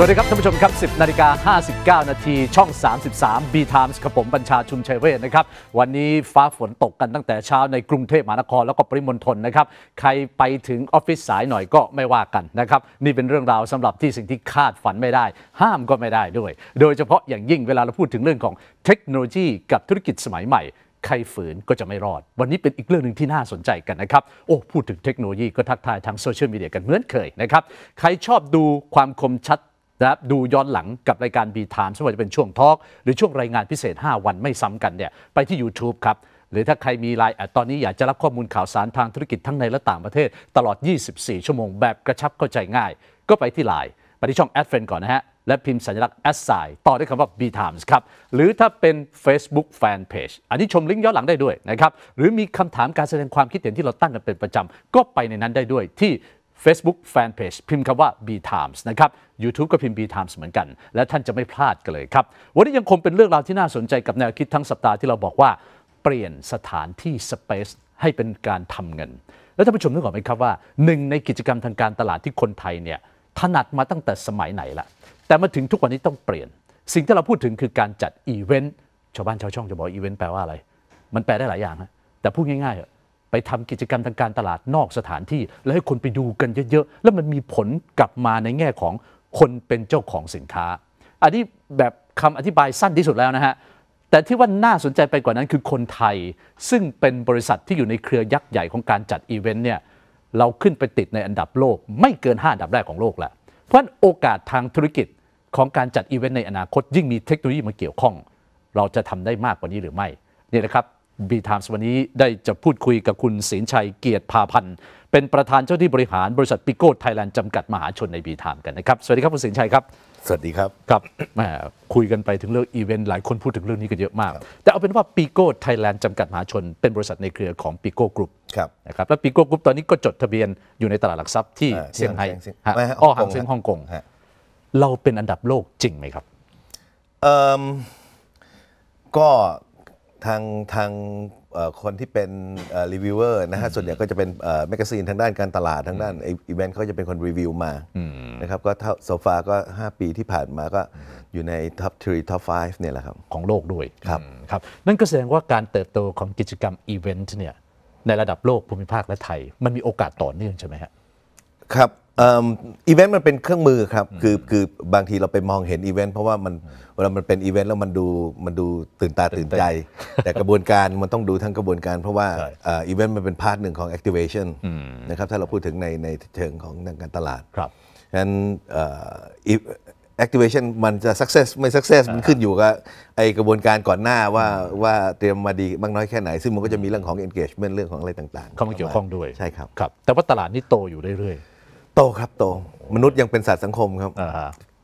สวัสดีครับท่านผู้ชมครับ 10นาฬิกา59นาที ช่อง 33 B Times ครับผม บัญชาชุมชัยเวชนะครับ วันนี้ฟ้าฝนตกกันตั้งแต่เช้า ในกรุงเทพมหานครแล้วก็ปริมณฑลนะครับ ใครไปถึงออฟฟิศสายหน่อยก็ไม่ว่ากันนะครับ นี่เป็นเรื่องราวสำหรับที่สิ่งที่คาดฝันไม่ได้ ห้ามก็ไม่ได้ด้วย โดยเฉพาะอย่างยิ่งเวลาเราพูดถึงเรื่องของเทคโนโลยีกับธุรกิจสมัยใหม่ ใครฝืนก็จะไม่รอด วันนี้เป็นอีกเรื่องหนึ่งที่น่าสนใจกันนะครับโอ้พูดถึงเทคโนโลยีก็ทักทายทางโซเชียลมีเดียกันเหมือนเคยนะครับใครชอบดูความคมชัดนะดูย้อนหลังกับรายการ B Time ไม่ว่าจะเป็นช่วงทอล์กหรือช่วงรายงานพิเศษ 5 วันไม่ซ้ำกันเนี่ยไปที่ YouTube ครับ หรือถ้าใครมีไลน์ตอนนี้อยากจะรับข้อมูลข่าวสารทางธุรกิจทั้งในและต่างประเทศ ตลอด 24 ชั่วโมงแบบกระชับเข้าใจง่าย ก็ไปที่ไลน์ไปที่ช่องแอดเฟนก่อนนะฮะ และพิมพ์สัญลักษณ์แอดไซต่อด้วยคำว่า B Times ครับ หรือถ้าเป็น Facebook Fan Page อันนี้ชมลิงก์ย้อนหลังได้ด้วยนะครับ หรือมีคำถามการแสดงความคิดเห็นที่เราตั้งกันเป็นประจำก็ไปในนั้นได้ด้วยที่ Facebook Fanpage พิมพ์คำว่า B Times นะครับ YouTube ก็พิมพ์ B Times เหมือนกัน และท่านจะไม่พลาดกันเลยครับ วันนี้ยังคงเป็นเรื่องราวที่น่าสนใจกับแนวคิดทั้งสัปดาห์ที่เราบอกว่า เปลี่ยนสถานที่ Space ให้เป็นการทำเงิน แล้วท่านผู้ชมนึกออกไหมครับว่า หนึ่งในกิจกรรมทางการตลาดที่คนไทยเนี่ยถนัดมาตั้งแต่สมัยไหนละแต่มาถึงทุกวันนี้ต้องเปลี่ยน สิ่งที่เราพูดถึงคือการจัดอีเวนต์ชาวบ้านชาวช่องจะบอกอีเวนต์แปลว่าอะไร มันแปลได้หลายอย่างนะแต่พูดง่ายๆไปทำกิจกรรมทางการตลาดนอกสถานที่แล้วให้คนไปดูกันเยอะ ๆ แล้วมันมีผลกลับมาในแง่ของคนเป็นเจ้าของสินค้า อันนี้แบบคำอธิบายสั้นที่สุดแล้วนะฮะ แต่ที่ว่าน่าสนใจไปกว่านั้นคือคนไทย ซึ่งเป็นบริษัทที่อยู่ในเครือยักษ์ใหญ่ของการจัดอีเวนต์เนี่ยเราขึ้นไปติดในอันดับโลก ไม่เกิน5อันดับแรกของโลกแหละเพราะโอกาสทางธุรกิจของการจัดอีเวนต์ในอนาคต ยิ่งมีเทคโนโลยีมาเกี่ยวข้อง เราจะทำได้มากกว่านี้หรือไม่นี่นะครับบีทามส์วันนี้ได้จะพูดคุยกับคุณศินชัยเกียรติพาพันธ์ เป็นประธานเจ้าที่บริหารบริษัทปิโก้ไทยแลนด์ จำกัดมหาชนในบีทามกันนะครับ สวัสดีครับ คุณศินชัยครับ สวัสดีครับครับแหมคุยกันไปถึงเรื่องอีเวนต์หลายคนพูดถึงเรื่องนี้กันเยอะมาก แต่เอาเป็นว่าปิโก้ไทยแลนด์ จำกัดมหาชน เป็นบริษัทในเครือของปิโก้กรุ๊ปครับนะครับและปิโก้กรุ๊ปตอนนี้ก็จดทะเบียนอยู่ในตลาดหลักทรัพย์ที่เซี่ยงไฮ้อ้อหางเซี่ยงฮ่องกงเราเป็นอันดับโลกจริงไหมครับเออก็ทางทางคนที่เป็นรีวิวเวอร์นะฮะส่วนใหญ่ก็จะเป็นแมกกาซีนทางด้านการตลาดทางด้านอีเวนต์เขาจะเป็นคนรีวิวมา นะครับ ก็โซฟาก็ 5 ปีที่ผ่านมาก็อยู่ในท็อป3ท็อป5เนี่ยแหละครับ ของโลกด้วย ครับครับนั่นก็แสดงว่าการเติบโตของกิจกรรมอีเวนต์เนี่ย ในระดับโลกภูมิภาคและไทย มันมีโอกาสต่อเนื่องใช่ไหมฮะครับอีเวนต์มันเป็นเครื่องมือครับคือคือบางทีเราไปมองเห็นอีเวนต์เพราะว่ามันเวลามันเป็นอีเวนต์แล้วมันดูมันดูตื่นตาตื่นใจ แต่กระบวนการมันต้องดูทั้งกระบวนการ เพราะว่าอีเวนต์มันเป็นพาร์ทหนึ่งของ activation นะครับถ้าเราพูดถึงในในเชิงของทางการตลาดครับังนั้น activation มันจะ success ไม่ success มันขึ้นอยู่กับไอกระบวนการก่อนหน้าว่าว่าเตรียมมาดีมากน้อยแค่ไหนซึ่งมันก็จะมีเรื่องของ engagement เรื่องของอะไรต่างๆเข้ามาเกี่ยวข้องด้วยใช่ครับครับแต่ว่าตลาดนี่โตอยู่เรื่อยๆโตครับโตมนุษย์ยังเป็นสัตว์สังคมครับ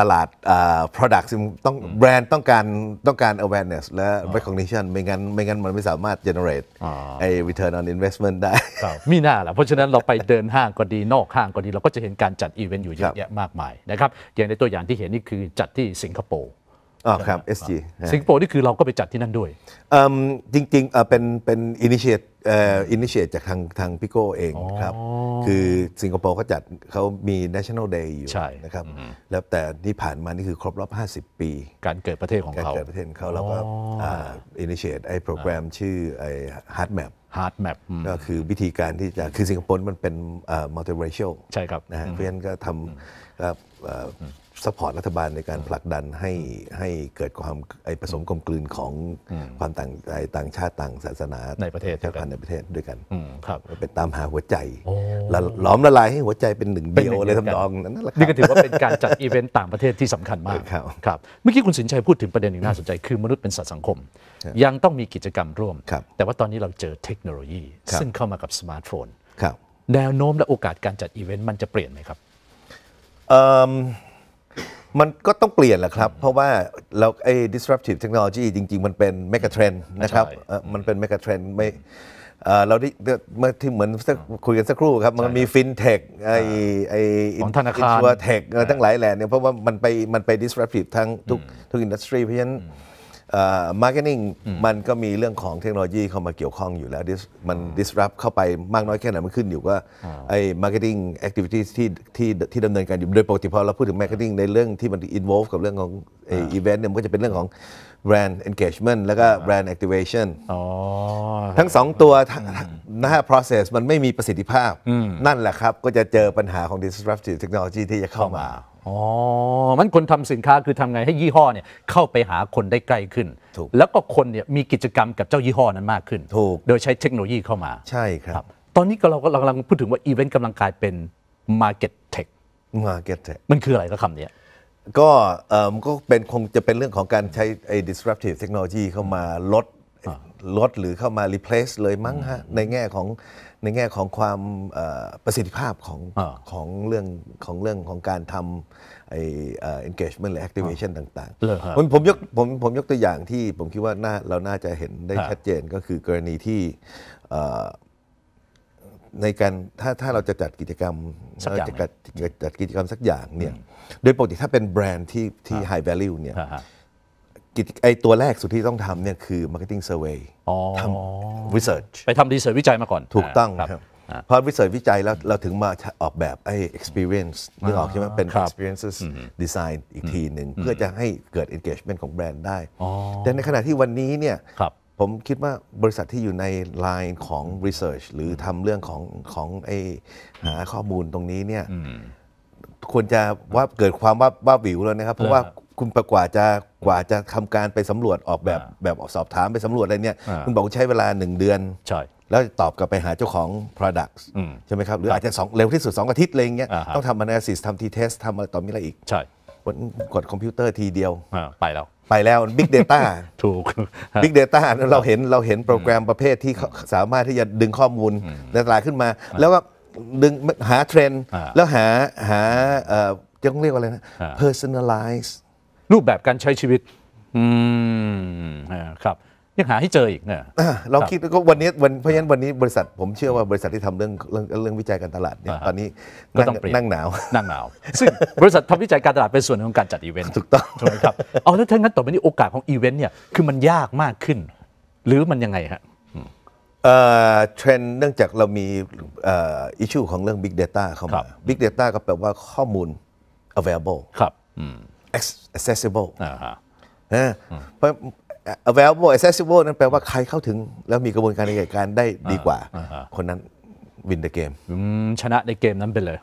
ตลาดอ่า product ต้องแบรนด์ต้องการต้องการ awareness และ recognition ไม่งั้นไม่งั้นมันไม่สามารถ generate ไอ้ return on investment ได้มีหน้าละเพราะฉะนั้นเราไปเดินห้างก็ดีนอกห้างก็ดีเราก็จะเห็นการจัดอีเวนต์อยู่เยอะแยะมากมายนะครับอย่างในตัวอย่างที่เห็นนี่คือจัดที่สิงคโปร์อ๋อครับ SG สิงคโปร์นี่คือเราก็ไปจัดที่นั่นด้วยจริงๆ เป็นเป็นอินิเชตอินิเชตจากทางทางพี่โก้เองครับ คือสิงคโปร์เขาจัดเขามี National Day อยู่นะครับ แล้วแต่ที่ผ่านมานี่คือครบรอบ50 ปี การเกิดประเทศของเขาการเกิดประเทศของเขาเราก็อินิเชตไอ้โปรแกรมชื่อไอ้ Hard Map Hard Map ก็คือวิธีการที่จะคือสิงคโปร์มันเป็น multiracial ใช่ครับนะเพราะฉะนั้นก็ทำสปอร์ตรัฐบาลในการผลักดันให้ให้เกิดความไอผสมกลมกลืนของความต่างต่างชาติต่างศาสนาในประเทศชาติพันธุ์ในประเทศด้วยกันครับเป็นตามหาหัวใจล้อมละลายให้หัวใจเป็นหนึ่งเดียวเลยทำนองนั้นแหละนี่ก็ถือว่าเป็นการจัดอีเวนต์ต่างประเทศที่สำคัญมากครับเมื่อกี้คุณสินชัยพูดถึงประเด็นหนึ่งน่าสนใจคือมนุษย์เป็นสัตว์สังคม ยังต้องมีกิจกรรมร่วมแต่ว่าตอนนี้เราเจอเทคโนโลยี ซึ่งเข้ามากับสมาร์ทโฟนแนวโน้มและโอกาสการจัดอีเวนต์มันจะเปลี่ยนไหมครับมันก็ต้องเปลี่ยนแหละครับ เพราะว่าเราไอ้ disruptive technology จริงๆ มันเป็น mega trend นะครับมันเป็น mega trend ไม่เราได้เมื่อที่เหมือนคุยกันสักครู่ครับ มันมีฟินเทคไอไออินธนาคารเทคทั้งหลายแหล่เนี่ยเพราะว่ามันไปมันไป disruptive ทั้งทุกทุกอินดัสทรีเพราะฉะนั้นมาร์เก็ตติ้งมันก็มีเรื่องของเทคโนโลยีเข้ามาเกี่ยวข้องอยู่แล้วมัน disrupt เข้าไปมากน้อยแค่ไหนมันขึ้นอยู่ว่าไอ้มาร์เก็ตติ้งแอคทิวิตี้ที่ที่ที่ดำเนินการอยู่ โดยปกติพอเราพูดถึงมาร์เก็ตติ้งในเรื่องที่มัน involve กับเรื่องของไอ้อีเวนต์เนี่ยมันก็จะเป็นเรื่องของแบรนด์ engagement แล้วก็แบรนด์ activation ทั้งสองตัวนะฮะ process มันไม่มีประสิทธิภาพนั่นแหละครับ ก็จะเจอปัญหาของ disruptive technology ที่จะเข้ามาอ๋อมันคนทำสินค้าคือทำไงให้ยี่ห้อเนี่ยเข้าไปหาคนได้ใกล้ขึ้นถูกแล้วก็คนเนี่ยมีกิจกรรมกับเจ้ายี่ห้อนั้นมากขึ้นถูกโดยใช้เทคโนโลยีเข้ามา ใช่ครับ ตอนนี้เรากำลังพูดถึงว่าอีเวนต์กำลังกลายเป็น Market Tech Market Tech มันคืออะไรก็คำนี้ก็มันก็เป็นคงจะเป็นเรื่องของการใช้ disruptive technology เข้ามาลดลดหรือเข้ามา replace เลยมั้งฮะ ในแง่ของในแง่ของความประสิทธิภาพของของเรื่องของเรื่องของการทำไอ้ engagement หรือ activation ต่างๆผมผมยกผมผมยกตัวอย่างที่ผมคิดว่าน่าเราน่าจะเห็นได้ชัดเจนก็คือกรณีที่ในการ ถ้าถ้าเราจะจัดกิจกรรมเราจะจัดจัดกิจกรรมสักอย่างเนี่ยโดยปกติถ้าเป็นแบรนด์ที่ที่ high value เนี่ยกิจไอตัวแรกสุดที่ต้องทำเนี่ยคือ marketing survey ทำ research ไปทำ r ีเ e a r c h วิจัยมาก่อนถูกต้องครับพอวิจัยวิจัยแล้วเราถึงมาออกแบบไอ้ experience นึกออกใช่ไหมเป็น experiences design อีกทีหนึ่งเพื่อจะให้เกิด engagement ของแบรนด์ได้แต่ในขณะที่วันนี้เนี่ยผมคิดว่าบริษัทที่อยู่ในไลน์ของ research หรือทำเรื่องของของไอ้หาข้อมูลตรงนี้เนี่ยควรจะว่าเกิดความว่าว่าวิวแล้วนะครับเพราะว่าคุณประกว่าจะกว่าจะทำการไปสำรวจออกแบบแบบออกสอบถามไปสำรวจอะไรเนี่ย คุณบอกใช้เวลาหนึ่งเดือนใช่แล้วตอบกลับไปหาเจ้าของ products ใช่ไหมครับ หรืออาจจะสองเร็วที่สุด2 อาทิตย์อะไรเงี้ยต้องทำ analysis ทำ t-test ทำอะไรต่อมีอะไรอีกใช่กดคอมพิวเตอร์ทีเดียวไปแล้ว ไปแล้ว Big Data ถูก Big Data เราเห็นเราเห็นโปรแกรมประเภทที่สามารถที่จะดึงข้อมูลในตลาดขึ้นมา แล้วก็ดึงหาเทรนด์แล้วหาหาจะต้องเรียกว่าอะไรนะ personalize รูปแบบการใช้ชีวิต อืมครับ ยังหาให้เจออีกเนี่ยเราคิดก็วันนี้วันเพราะฉะนั้นวันนี้บริษัทผมเชื่อว่าบริษัทที่ทำเรื่องเรื่องเรื่องวิจัยการตลาดเนี่ยตอนนี้ก็ต้องนั่งหนาว นั่งหนาว ซึ่งบริษัททำวิจัยการตลาดเป็นส่วนของการจัดอีเวนต์ถูกต้อง ถูกไหมครับเอาแล้วทั้งนั้นต่อไปนี้โอกาสของอีเวนต์เนี่ยคือมันยากมากขึ้น หรือมันยังไงฮะเทรนด์เนื่องจากเรามีอิชชูของเรื่อง Big Data เข้ามา Big Data ก็แปลว่าข้อมูล available ครับ accessible นะฮ available accessible นั่นแปลว่าใครเข้าถึงแล้วมีกระบวนการในการได้ดีกว่า คนนั้นวินเดอะเกม ชนะในเกมนั้นไปเลย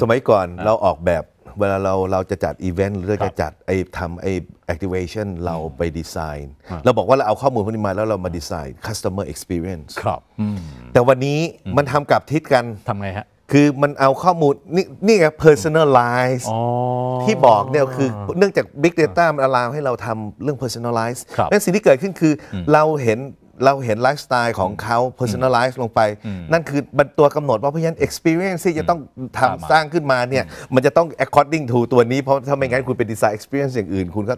สมัยก่อนเราออกแบบเวลาเราเราจะจัดอีเวนต์หรือจะจัดไอ้ทำไอ้ activation เราไปดีไซน์เราบอกว่าเราเอาข้อมูลพวกนี้มาแล้วเรามาดีไซน์ customer experience ครับ แต่วันนี้มันทำกลับทิศกัน ทำไงฮะคือมันเอาข้อมูลนี่นี่ไง personalize ที่บอกเนี่ยคือ เนื่องจาก Big Data มันอลาวให้เราทำเรื่อง personalize แล้วสิ่งที่เกิดขึ้นคือเราเห็นเราเห็นไลฟ์สไตล์ของเขา personalize ลงไป นั่นคือตัวกำหนดว่าเพราะฉะนั้น experience ที่จะต้องทำสร้างขึ้นมาเนี่ยมันจะต้อง according to ตัวนี้เพราะถ้าไม่งั้นคุณเป็นดีไซน์ experience อย่างอื่น คุณก็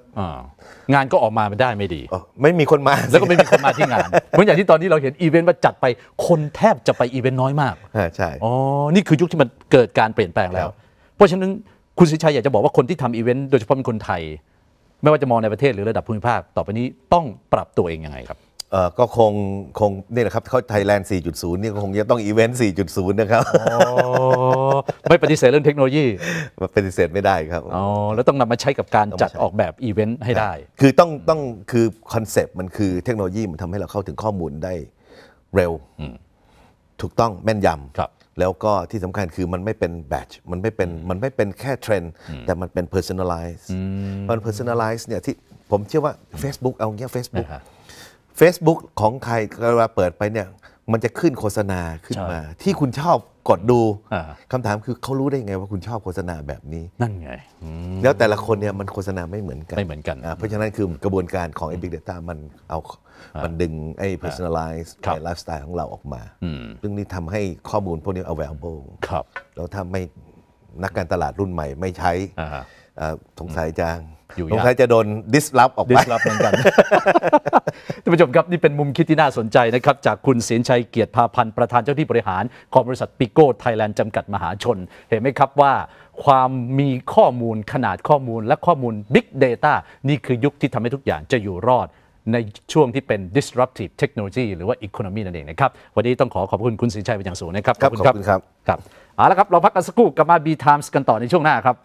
งานก็ออกมาได้ไม่ดี ไม่มีคนมาแล้วก็ไม่มีคนมาที่งานเหมือนอย่างที่ตอนนี้เราเห็นอีเวนต์ว่าจัดไปคนแทบจะไปอีเวนต์น้อยมากใช่อ๋อนี่คือยุคที่มันเกิดการเปลี่ยนแปลงแล้ว เพราะฉะนั้นคุณสิชัยอยากจะบอกว่าคนที่ทำอีเวนต์โดยเฉพาะเป็นคนไทย ไม่ว่าจะมองในประเทศหรือระดับภูมิภาคต่อไปนี้ต้องปรับตัวเองยังไงครับก็คงคงนี่แหละครับ เขาไทยแลนด์ 4.0 นี่ก็คงจะต้องอีเวนต์ 4.0 นะครับไม่ปฏิเสธเรื่องเทคโนโลยี ปฏิเสธไม่ได้ครับ อ๋อ แล้วต้องนำมาใช้กับการจัดออกแบบอีเวนต์ให้ได้ คือต้องต้องคือคอนเซปต์มันคือเทคโนโลยีมันทำให้เราเข้าถึงข้อมูลได้เร็ว ถูกต้องแม่นยำครับ แล้วก็ที่สำคัญคือมันไม่เป็นแบช์มันไม่เป็นมันไม่เป็นแค่เทรนด์แต่มันเป็นเ p e r s ซ n นไลซ์มันเ p e r s ซ n นไลซ์เนี่ยที่ผมเชื่อว่า Facebook เอาเงี้ย Facebook Facebook ของใครเวลาเปิดไปเนี่ยมันจะขึ้นโฆษณาขึ้นมา ที่คุณชอบกดดูคำถามคือเขารู้ได้ไงว่าคุณชอบโฆษณาแบบนี้นั่นไง แล้วแต่ละคนเนี่ยมันโฆษณาไม่เหมือนกันไม่เหมือนกัน เพราะฉะนั้นคือกระบวนการของเอ้ Big Data มันเอามันดึงไอ้ personalize ไอ้ lifestyle ของเราออกมาซึ่งนี่ทำให้ข้อมูลพวกนี้ available แล้วถ้าไม่นักการตลาดรุ่นใหม่ไม่ใช้สงสัยจางสงสัยจะโดนดิสลอฟออกไปดิสลอฟเหมือนกัน ท่านผู้ชมครับ นี่เป็นมุมคิดที่น่าสนใจนะครับ จากคุณเสียนชัยเกียรติพาพันธ์ประธานเจ้าที่บริหาร ของบริษัทปิโก้ ไทยแลนด์จำกัดมหาชน เห็นไหมครับว่าความมีข้อมูลขนาดข้อมูล และข้อมูล Big Data นี่คือยุคที่ทำให้ทุกอย่างจะอยู่รอดในช่วงที่เป็น disruptive technology หรือว่า economy นั่นเองนะครับวันนี้ต้องขอขอบคุณคุณสินชัยเป็นอย่างสูงนะครับ ขอบคุณครับ ครับเอาละครับเราพักกันสักครู่กลับมา B Times กันต่อในช่วงหน้าครับ